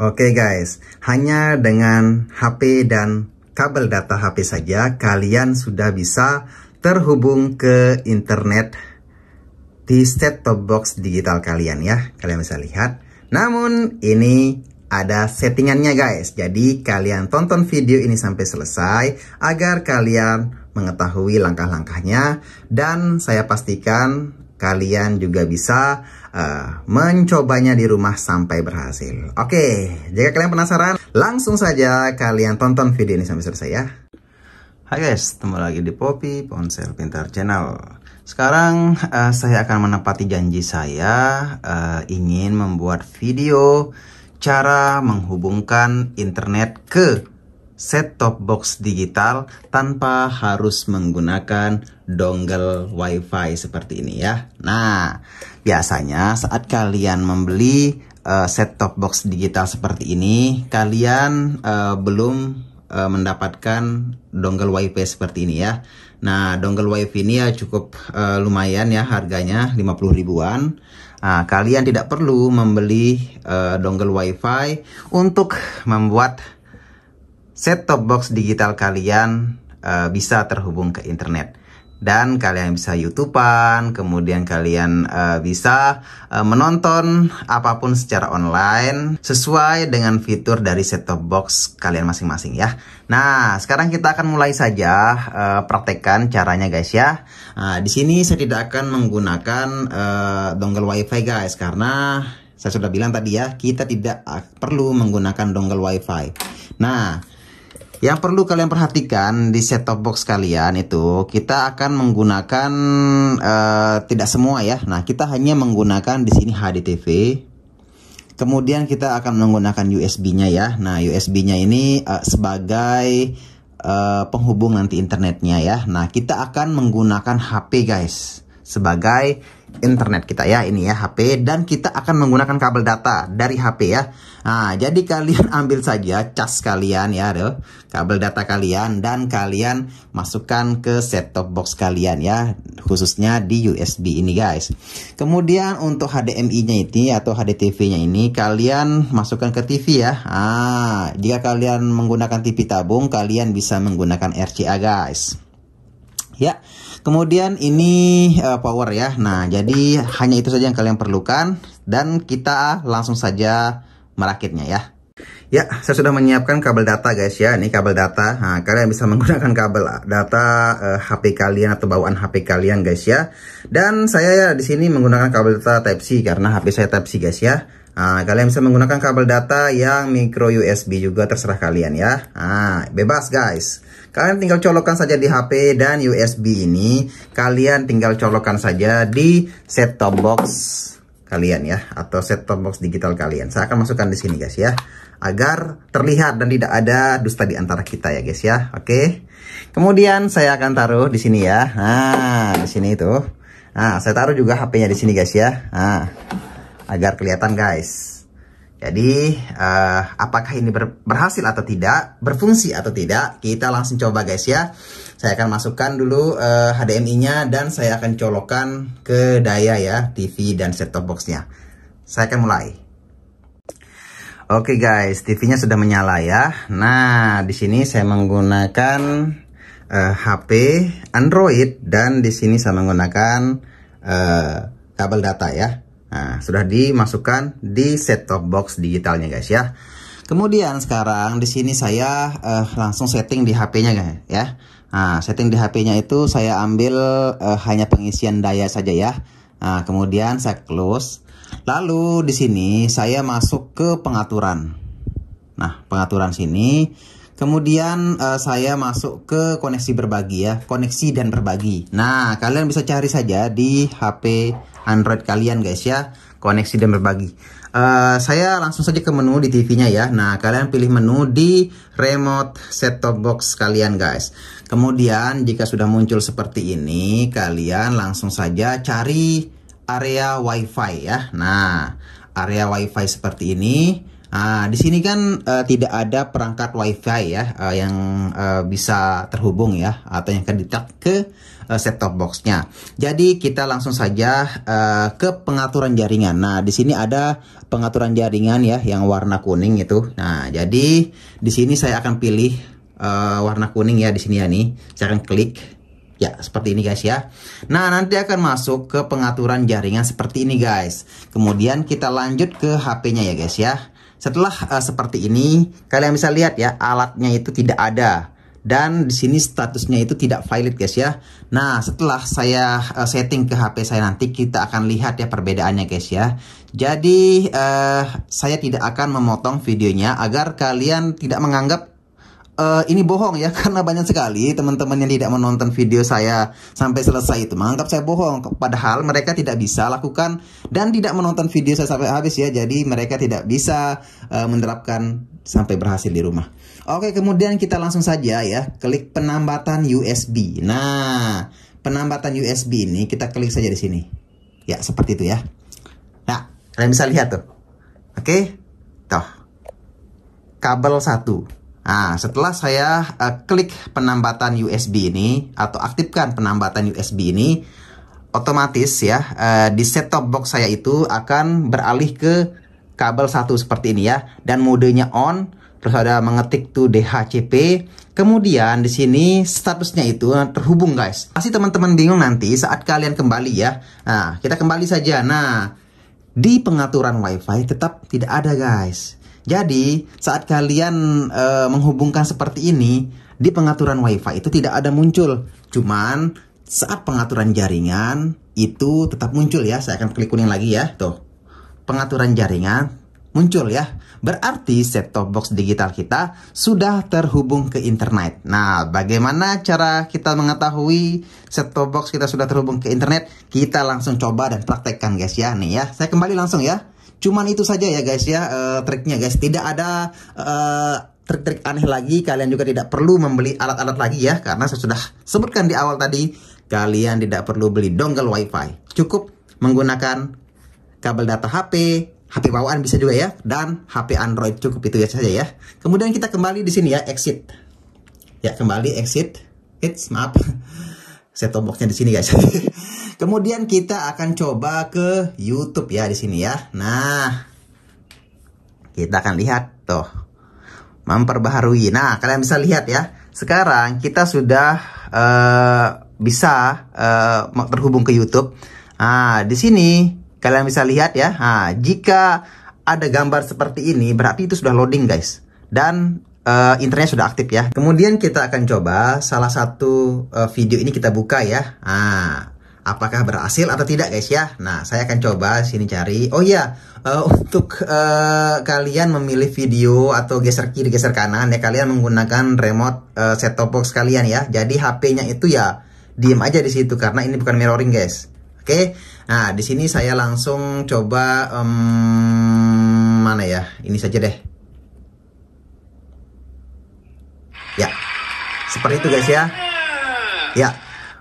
Oke okay guys, hanya dengan HP dan kabel data HP saja kalian sudah bisa terhubung ke internet di set-top box digital kalian ya. Kalian bisa lihat. Namun ini ada settingannya guys. Jadi kalian tonton video ini sampai selesai agar kalian mengetahui langkah-langkahnya dan saya pastikan kalian juga bisa Ah, mencobanya di rumah sampai berhasil. Oke, okay, jika kalian penasaran, langsung saja kalian tonton video ini sampai selesai ya. Hai guys, ketemu lagi di Poppy Ponsel Pintar Channel. Sekarang uh, saya akan menepati janji saya uh, ingin membuat video cara menghubungkan internet ke set-top box digital tanpa harus menggunakan dongle WiFi seperti ini ya. Nah, biasanya saat kalian membeli uh, eh, set top box digital seperti ini, kalian uh, belum uh, mendapatkan dongle WiFi seperti ini ya. Nah, dongle WiFi ini ya cukup uh, lumayan ya harganya 50 ribuan. Nah, kalian tidak perlu membeli uh, dongle WiFi untuk membuat set top box digital kalian uh, bisa terhubung ke internet dan kalian bisa youtubean kemudian kalian uh, bisa uh, menonton apapun secara online sesuai dengan fitur dari set top box kalian masing-masing ya nah sekarang kita akan mulai saja uh, praktekkan caranya guys ya nah, di sini saya tidak akan menggunakan uh, dongle wifi guys karena saya sudah bilang tadi ya kita tidak perlu menggunakan dongle wifi nah yang perlu kalian perhatikan di set top box kalian itu kita akan menggunakan uh, tidak semua ya. Nah, kita hanya menggunakan di sini HDTV. Kemudian kita akan menggunakan USB-nya ya. Nah, USB-nya ini uh, sebagai uh, penghubung nanti internetnya ya. Nah, kita akan menggunakan HP guys sebagai internet kita ya ini ya HP dan kita akan menggunakan kabel data dari HP ya. Nah, jadi kalian ambil saja cas kalian ya, aduh, kabel data kalian dan kalian masukkan ke set top box kalian ya, khususnya di USB ini guys. Kemudian untuk HDMI-nya ini atau HDTV-nya ini kalian masukkan ke TV ya. Ah, jika kalian menggunakan TV tabung kalian bisa menggunakan RCA guys. Ya. Kemudian ini uh, power ya. Nah, jadi hanya itu saja yang kalian perlukan dan kita langsung saja merakitnya ya. Ya, saya sudah menyiapkan kabel data guys ya. Ini kabel data. Nah, kalian bisa menggunakan kabel data uh, eh, HP kalian atau bawaan HP kalian guys ya. Dan saya ya, di sini menggunakan kabel data Type C karena HP saya Type C guys ya. Nah, kalian bisa menggunakan kabel data yang micro USB juga terserah kalian ya. Nah, bebas guys. Kalian tinggal colokkan saja di HP dan USB ini kalian tinggal colokkan saja di set top box kalian ya atau set top box digital kalian. Saya akan masukkan di sini guys ya agar terlihat dan tidak ada dusta di antara kita ya guys ya. Oke. Kemudian saya akan taruh di sini ya. Nah, di sini itu. Nah, saya taruh juga HP-nya di sini guys ya. Nah agar kelihatan guys. Jadi uh, apakah ini ber berhasil atau tidak, berfungsi atau tidak, kita langsung coba guys ya. Saya akan masukkan dulu uh, eh, HDMI-nya dan saya akan colokan ke daya ya TV dan set-top box-nya. Saya akan mulai. Oke okay guys, TV-nya sudah menyala ya. Nah, di sini saya menggunakan uh, eh, HP Android dan di sini saya menggunakan uh, kabel data ya. Nah, sudah dimasukkan di set top box digitalnya guys ya. Kemudian sekarang di sini saya uh, langsung setting di HP-nya guys ya. Nah, setting di HP-nya itu saya ambil uh, hanya pengisian daya saja ya. Nah, kemudian saya close. Lalu di sini saya masuk ke pengaturan. Nah, pengaturan sini Kemudian uh, saya masuk ke koneksi berbagi ya, koneksi dan berbagi. Nah, kalian bisa cari saja di HP Android kalian guys ya koneksi dan berbagi uh, saya langsung saja ke menu di TV nya ya nah kalian pilih menu di remote set top box kalian guys kemudian jika sudah muncul seperti ini kalian langsung saja cari area wifi ya nah area wifi seperti ini Nah, di sini kan uh, tidak ada perangkat WiFi ya uh, yang uh, bisa terhubung ya atau yang akan ditak ke uh, set top boxnya. Jadi kita langsung saja uh, ke pengaturan jaringan. Nah, di sini ada pengaturan jaringan ya yang warna kuning itu. Nah, jadi di sini saya akan pilih uh, warna kuning ya di sini ya nih. Saya akan klik Ya, seperti ini guys ya. Nah, nanti akan masuk ke pengaturan jaringan seperti ini guys. Kemudian kita lanjut ke HP-nya ya guys ya. Setelah uh, seperti ini, kalian bisa lihat ya alatnya itu tidak ada dan di sini statusnya itu tidak valid guys ya. Nah, setelah saya uh, setting ke HP saya nanti kita akan lihat ya perbedaannya guys ya. Jadi uh, saya tidak akan memotong videonya agar kalian tidak menganggap uh, ini bohong ya karena banyak sekali teman-teman yang tidak menonton video saya sampai selesai itu menganggap saya bohong padahal mereka tidak bisa lakukan dan tidak menonton video saya sampai habis ya jadi mereka tidak bisa uh, menerapkan sampai berhasil di rumah. Oke, kemudian kita langsung saja ya, klik penambatan USB. Nah, penambatan USB ini kita klik saja di sini. Ya, seperti itu ya. Nah, kalian bisa lihat tuh. Oke. Tuh. Kabel 1. Nah, setelah saya uh, klik penambatan USB ini atau aktifkan penambatan USB ini, otomatis ya uh, di set top box saya itu akan beralih ke kabel satu seperti ini ya dan modenya on terus ada mengetik tuh DHCP kemudian di sini statusnya itu terhubung guys pasti teman-teman bingung nanti saat kalian kembali ya nah kita kembali saja nah di pengaturan WiFi tetap tidak ada guys jadi, saat kalian e, menghubungkan seperti ini, di pengaturan WiFi itu tidak ada muncul. Cuman saat pengaturan jaringan itu tetap muncul ya. Saya akan klik kuning lagi ya, tuh. Pengaturan jaringan muncul ya. Berarti set-top box digital kita sudah terhubung ke internet. Nah, bagaimana cara kita mengetahui set-top box kita sudah terhubung ke internet? Kita langsung coba dan praktekkan guys ya. Nih ya, saya kembali langsung ya Cuman itu saja ya guys ya uh, triknya guys. Tidak ada uh, trik-trik aneh lagi. Kalian juga tidak perlu membeli alat-alat lagi ya karena saya sudah sebutkan di awal tadi kalian tidak perlu beli dongle WiFi. Cukup menggunakan kabel data HP, HP bawaan bisa juga ya dan HP Android cukup itu ya saja ya. Kemudian kita kembali di sini ya exit. Ya kembali exit. It's maaf. saya tomboknya di sini guys. Kemudian kita akan coba ke YouTube ya di sini ya. Nah, kita akan lihat tuh. Memperbaharui. Nah, kalian bisa lihat ya. Sekarang kita sudah uh, bisa uh, terhubung ke YouTube. Nah, di sini kalian bisa lihat ya. Nah, jika ada gambar seperti ini, berarti itu sudah loading, guys. Dan uh, eh, internet sudah aktif ya. Kemudian kita akan coba salah satu uh, video ini kita buka ya. Nah, apakah berhasil atau tidak guys ya. Nah, saya akan coba sini cari. Oh iya, uh, untuk uh, kalian memilih video atau geser kiri geser kanan ya kalian menggunakan remote uh, eh, set top box kalian ya. Jadi HP-nya itu ya diem aja di situ karena ini bukan mirroring guys. Oke. Okay? Nah, di sini saya langsung coba um, mana ya? Ini saja deh. Ya. Seperti itu guys ya. Ya.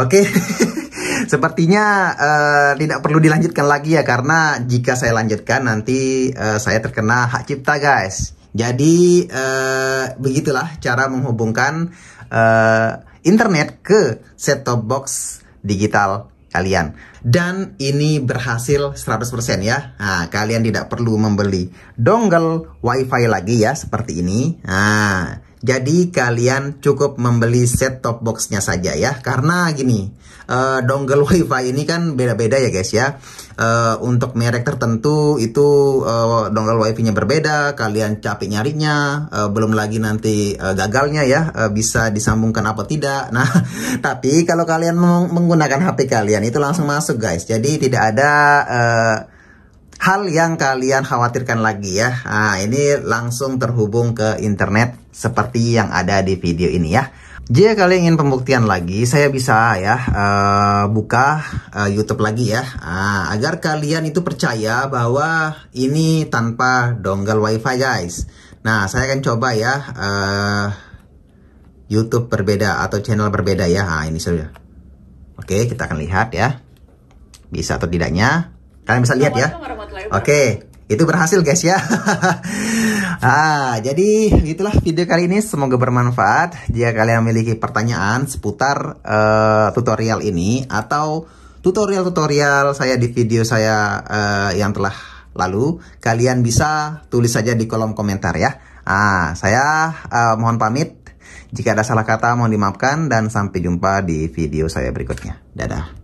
Oke. Okay. Sepertinya uh, tidak perlu dilanjutkan lagi ya karena jika saya lanjutkan nanti uh, saya terkena hak cipta guys. Jadi uh, begitulah cara menghubungkan uh, internet ke set-top box digital kalian. Dan ini berhasil 100% ya. Nah, kalian tidak perlu membeli dongle WiFi lagi ya seperti ini. Nah, jadi kalian cukup membeli set top boxnya saja ya Karena gini uh, Dongle wifi ini kan beda-beda ya guys ya uh, Untuk merek tertentu itu uh, dongle wifi nya berbeda Kalian capek nyarinya uh, Belum lagi nanti uh, gagalnya ya uh, Bisa disambungkan apa tidak Nah tapi kalau kalian menggunakan HP kalian itu langsung masuk guys Jadi tidak ada uh, hal yang kalian khawatirkan lagi ya. Nah, ini langsung terhubung ke internet seperti yang ada di video ini ya. Jika kalian ingin pembuktian lagi, saya bisa ya uh, buka uh, YouTube lagi ya, uh, agar kalian itu percaya bahwa ini tanpa dongle WiFi guys. Nah, saya akan coba ya uh, YouTube berbeda atau channel berbeda ya. Nah, ini sudah. Oke, kita akan lihat ya, bisa atau tidaknya. Kalian bisa lihat ya. Oke, itu berhasil guys ya. ah, jadi itulah video kali ini semoga bermanfaat. Jika kalian memiliki pertanyaan seputar uh, tutorial ini atau tutorial-tutorial saya di video saya uh, yang telah lalu, kalian bisa tulis saja di kolom komentar ya. Ah, saya uh, mohon pamit. Jika ada salah kata mohon dimaafkan dan sampai jumpa di video saya berikutnya. Dadah.